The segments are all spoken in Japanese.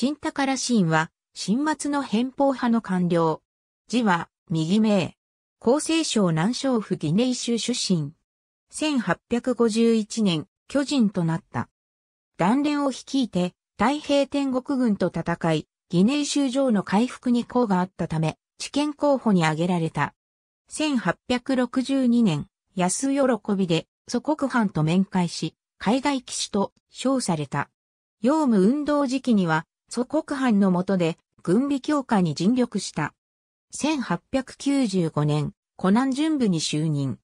新宝タンは、新末の偏方派の官僚。字は、右名。厚生省南昌府ギネイ州出身。1851年、巨人となった。断連を率いて、太平天国軍と戦い、ギネイ州上の回復に功があったため、知見候補に挙げられた。1862年、安喜びで祖国藩と面会し、海外騎士と称された。用務運動時期には祖国藩の下で軍備強化に尽力した。1895年、湖南準部に就任。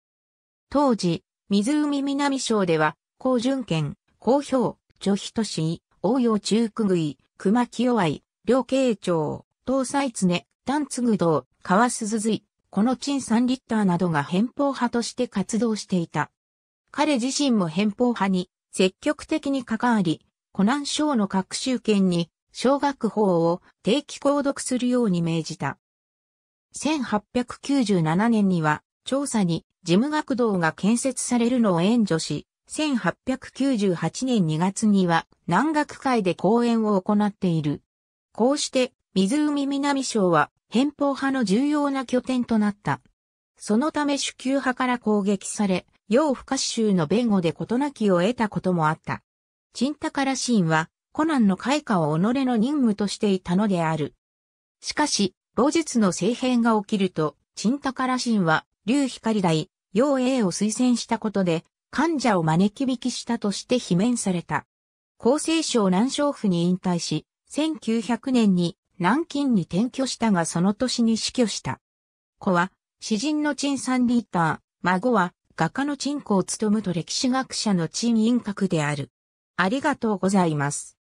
当時、湖南省では、高順県、高評、女都市、応用中区杭、熊清愛、両慶長、東西常、丹津具道、川鈴髄、この陳三リッターなどが偏方派として活動していた。彼自身も偏方派に積極的に関わり、湖南省の各州県に小学法を定期購読するように命じた。1897年には、調査に事務学堂が建設されるのを援助し、1898年2月には南学会で講演を行っている。こうして、湖南省は偏方派の重要な拠点となった。そのため主級派から攻撃され、洋不可衆の弁護で事なきを得たこともあった。陳高羅信は、コナンの開花を己の任務としていたのである。しかし、老術の政変が起きると、チンタカラシンは、竜光大、陽英を推薦したことで、患者を招き引きしたとして罷免された。厚生省南昌府に引退し、1900年に南京に転居したがその年に死去した。子は、詩人の陳三リーター、孫は、画家の陳子を務むと歴史学者の陳陰閣である。ありがとうございます。